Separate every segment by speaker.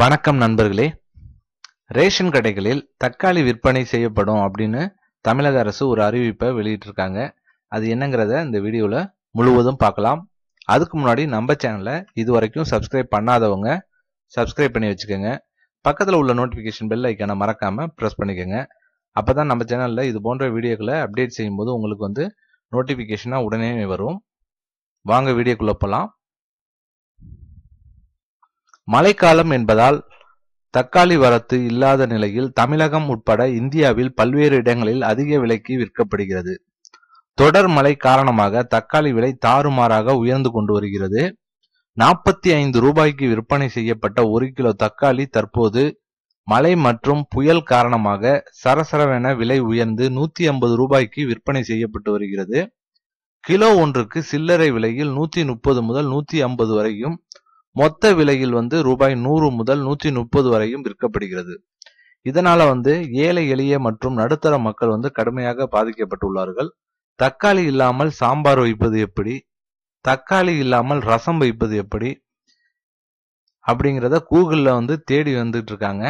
Speaker 1: வணக்கம் நண்பர்களே ரேஷன் கடைகளில் தக்காளி விற்பனை செய்யப்படும் அப்படின்னு தமிழக அரசு ஒரு அறிவிப்பை வெளியிட்டிருக்காங்க அது என்னங்கிறத இந்த வீடியோவில் முழுவதும் பார்க்கலாம் அதுக்கு முன்னாடி நம்ம சேனலை இது வரைக்கும் சப்ஸ்கிரைப் பண்ணாதவங்க சப்ஸ்கிரைப் பண்ணி வச்சுக்கோங்க பக்கத்தில் உள்ள நோட்டிஃபிகேஷன் பெல் ஐக்கான மறக்காமல் ப்ரெஸ் பண்ணிக்கோங்க அப்போ தான் நம்ம சேனலில் இது போன்ற வீடியோக்களை அப்டேட் செய்யும்போது உங்களுக்கு வந்து நோட்டிஃபிகேஷனாக உடனே வரும் வாங்க வீடியோக்குள்ளே போகலாம் மழைக்காலம் என்பதால் தக்காளி வரத்து இல்லாத நிலையில் தமிழகம் உட்பட இந்தியாவில் பல்வேறு இடங்களில் அதிக விலைக்கு விற்கப்படுகிறது தொடர் மழை காரணமாக தக்காளி விலை தாறுமாறாக உயர்ந்து கொண்டு வருகிறது நாற்பத்தி ஐந்து ரூபாய்க்கு விற்பனை செய்யப்பட்ட ஒரு கிலோ தக்காளி தற்போது மழை மற்றும் புயல் காரணமாக சரசரவென விலை உயர்ந்து நூத்தி ஐம்பது ரூபாய்க்கு விற்பனை செய்யப்பட்டு வருகிறது கிலோ ஒன்றுக்கு சில்லறை விலையில் நூத்தி முப்பது முதல் நூத்தி ஐம்பது வரையும் மொத்த விலையில் வந்து ரூபாய் நூறு முதல் நூற்றி முப்பது வரையும் விற்கப்படுகிறது இதனால வந்து ஏழை எளிய மற்றும் நடுத்தர மக்கள் வந்து கடுமையாக பாதிக்கப்பட்டுள்ளார்கள் தக்காளி இல்லாமல் சாம்பார் வைப்பது எப்படி தக்காளி இல்லாமல் ரசம் வைப்பது எப்படி அப்படிங்கிறத கூகுளில் வந்து தேடி வந்துட்டு இருக்காங்க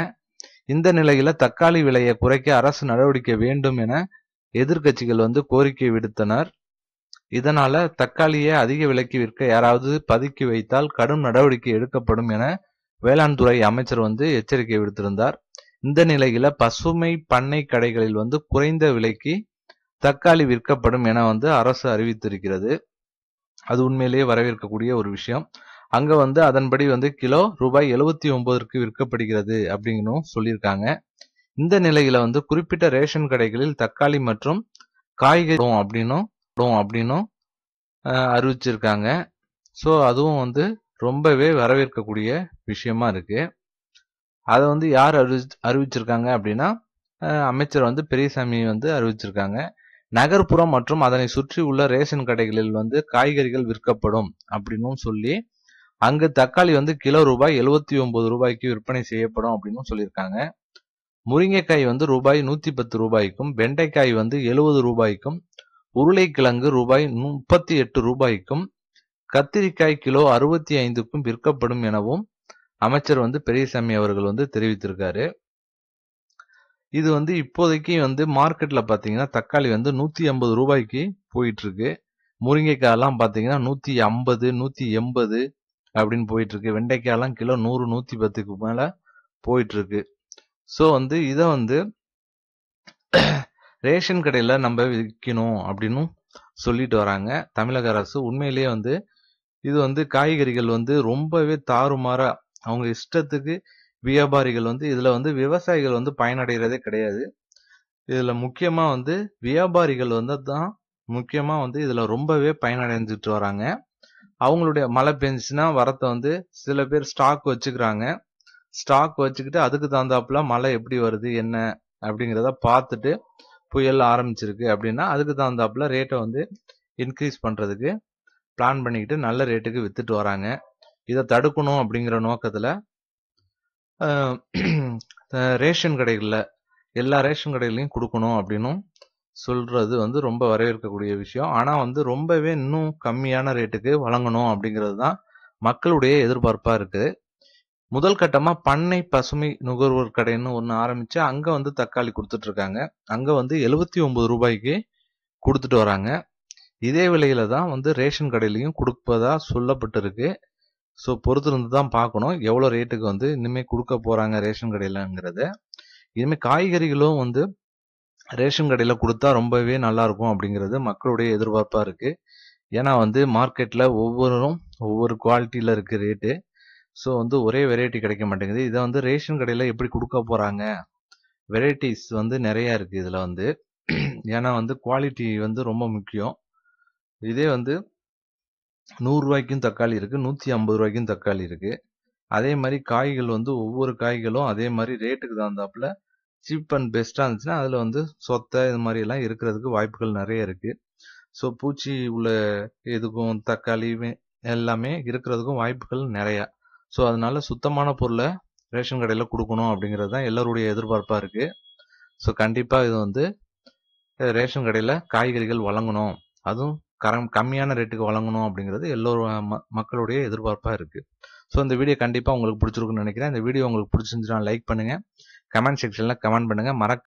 Speaker 1: இந்த நிலையில தக்காளி விலையை குறைக்க அரசு நடவடிக்கை வேண்டும் என எதிர்கட்சிகள் வந்து கோரிக்கை விடுத்தனர் இதனால தக்காளியை அதிக விலைக்கு விற்க யாராவது பதுக்கி வைத்தால் கடும் நடவடிக்கை எடுக்கப்படும் என வேளாண் துறை அமைச்சர் வந்து எச்சரிக்கை விடுத்திருந்தார் இந்த நிலையில பசுமை பண்ணை கடைகளில் வந்து குறைந்த விலைக்கு தக்காளி விற்கப்படும் என வந்து அரசு அறிவித்திருக்கிறது அது உண்மையிலேயே வரவேற்கக்கூடிய ஒரு விஷயம் அங்க வந்து அதன்படி வந்து கிலோ ரூபாய் எழுபத்தி ஒன்பதற்கு விற்கப்படுகிறது அப்படிங்கணும் சொல்லியிருக்காங்க இந்த நிலையில வந்து குறிப்பிட்ட ரேஷன் கடைகளில் தக்காளி மற்றும் காய்கறி அப்படின்னும் படும் அப்படின்னும் அறிவிச்சிருக்காங்க ஸோ அதுவும் வந்து ரொம்பவே வரவேற்கக்கூடிய விஷயமா இருக்கு அதை வந்து யார் அறிவி அறிவிச்சிருக்காங்க அப்படின்னா அமைச்சர் வந்து பெரியசாமி வந்து அறிவிச்சிருக்காங்க நகர்ப்புறம் மற்றும் அதனை சுற்றி உள்ள ரேஷன் கடைகளில் வந்து காய்கறிகள் விற்கப்படும் அப்படின்னும் சொல்லி அங்கு தக்காளி வந்து கிலோ ரூபாய் எழுபத்தி ஒன்பது ரூபாய்க்கு விற்பனை செய்யப்படும் அப்படின்னு சொல்லியிருக்காங்க முருங்கைக்காய் வந்து ரூபாய் நூத்தி பத்து ரூபாய்க்கும் வெண்டைக்காய் வந்து எழுபது ரூபாய்க்கும் உருளைக்கிழங்கு ரூபாய் முப்பத்தி எட்டு ரூபாய்க்கும் கத்திரிக்காய் கிலோ அறுபத்தி ஐந்துக்கும் விற்கப்படும் எனவும் அமைச்சர் வந்து பெரியசாமி அவர்கள் வந்து தெரிவித்திருக்காரு இது வந்து இப்போதைக்கு வந்து மார்க்கெட்ல பாத்தீங்கன்னா தக்காளி வந்து நூத்தி ஐம்பது ரூபாய்க்கு போயிட்டு இருக்கு முருங்கைக்காய் எல்லாம் பாத்தீங்கன்னா நூத்தி ஐம்பது நூத்தி எண்பது அப்படின்னு போயிட்டு இருக்கு வெண்டைக்காய் எல்லாம் கிலோ நூறு நூத்தி பத்துக்கு மேல போயிட்டு இருக்கு ஸோ வந்து இதை வந்து ரேஷன் கடையில் நம்ம விற்கணும் அப்படின்னு சொல்லிட்டு வராங்க தமிழக அரசு உண்மையிலேயே வந்து இது வந்து காய்கறிகள் வந்து ரொம்பவே தாறுமாறாக அவங்க இஷ்டத்துக்கு வியாபாரிகள் வந்து இதில் வந்து விவசாயிகள் வந்து பயனடைகிறதே கிடையாது இதில் முக்கியமாக வந்து வியாபாரிகள் வந்து தான் முக்கியமாக வந்து இதில் ரொம்பவே பயனடைஞ்சிட்டு வராங்க அவங்களுடைய மழை பெஞ்சுச்சுன்னா வரத்தை வந்து சில பேர் ஸ்டாக் வச்சுக்கிறாங்க ஸ்டாக் வச்சுக்கிட்டு அதுக்கு தகுந்தாப்புல மழை எப்படி வருது என்ன அப்படிங்கிறத பார்த்துட்டு புயல் ஆரம்பிச்சிருக்கு அப்படின்னா அதுக்கு தகுந்தாப்புல ரேட்டை வந்து இன்க்ரீஸ் பண்ணுறதுக்கு பிளான் பண்ணிக்கிட்டு நல்ல ரேட்டுக்கு வித்துட்டு வராங்க இதை தடுக்கணும் அப்படிங்கிற நோக்கத்தில் ரேஷன் கடைகளில் எல்லா ரேஷன் கடைகளையும் கொடுக்கணும் அப்படின்னும் சொல்கிறது வந்து ரொம்ப வரவேற்கக்கூடிய விஷயம் ஆனால் வந்து ரொம்பவே இன்னும் கம்மியான ரேட்டுக்கு வழங்கணும் அப்படிங்கிறது தான் மக்களுடைய எதிர்பார்ப்பாக இருக்குது முதல் கட்டமாக பண்ணை பசுமை நுகர்வோர் கடைன்னு ஒன்று ஆரம்பித்து அங்கே வந்து தக்காளி கொடுத்துட்ருக்காங்க அங்கே வந்து எழுபத்தி ஒம்பது ரூபாய்க்கு கொடுத்துட்டு வராங்க இதே விலையில் தான் வந்து ரேஷன் கடையிலையும் கொடுப்பதாக சொல்லப்பட்டிருக்கு ஸோ பொறுத்திருந்து தான் பார்க்கணும் எவ்வளோ ரேட்டுக்கு வந்து இனிமேல் கொடுக்க போகிறாங்க ரேஷன் கடையிலங்கிறத இனிமேல் காய்கறிகளும் வந்து ரேஷன் கடையில் கொடுத்தா ரொம்பவே நல்லாயிருக்கும் அப்படிங்கிறது மக்களுடைய எதிர்பார்ப்பாக இருக்குது ஏன்னா வந்து மார்க்கெட்டில் ஒவ்வொருவரும் ஒவ்வொரு குவாலிட்டியில் இருக்குது ரேட்டு ஸோ வந்து ஒரே வெரைட்டி கிடைக்க மாட்டேங்குது இதை வந்து ரேஷன் கடையில் எப்படி கொடுக்க போகிறாங்க வெரைட்டிஸ் வந்து நிறையா இருக்குது இதில் வந்து ஏன்னா வந்து குவாலிட்டி வந்து ரொம்ப முக்கியம் இதே வந்து நூறுரூவாய்க்கும் தக்காளி இருக்குது நூற்றி ஐம்பது ரூபாய்க்கும் தக்காளி இருக்குது அதே மாதிரி காய்கள் வந்து ஒவ்வொரு காய்களும் அதே மாதிரி ரேட்டுக்கு தகுந்தாப்புல சீப் அண்ட் பெஸ்ட்டாக இருந்துச்சுன்னா அதில் வந்து சொத்தை இது மாதிரியெல்லாம் இருக்கிறதுக்கு வாய்ப்புகள் நிறைய இருக்குது ஸோ பூச்சி உள்ள எதுக்கும் தக்காளி எல்லாமே இருக்கிறதுக்கும் வாய்ப்புகள் நிறையா ஸோ அதனால சுத்தமான பொருளை ரேஷன் கடையில் கொடுக்கணும் அப்படிங்கிறது தான் எல்லோருடைய எதிர்பார்ப்பாக இருக்குது ஸோ கண்டிப்பாக இது வந்து ரேஷன் கடையில் காய்கறிகள் வழங்கணும் அதுவும் கரம் கம்மியான ரேட்டுக்கு வழங்கணும் அப்படிங்கிறது எல்லோரும் மக்களுடைய எதிர்பார்ப்பாக இருக்குது ஸோ இந்த வீடியோ கண்டிப்பாக உங்களுக்கு பிடிச்சிருக்குன்னு நினைக்கிறேன் இந்த வீடியோ உங்களுக்கு பிடிச்சிருந்துச்சுன்னா லைக் பண்ணுங்கள் கமெண்ட் செக்ஷனில் கமெண்ட் பண்ணுங்கள் மறக்க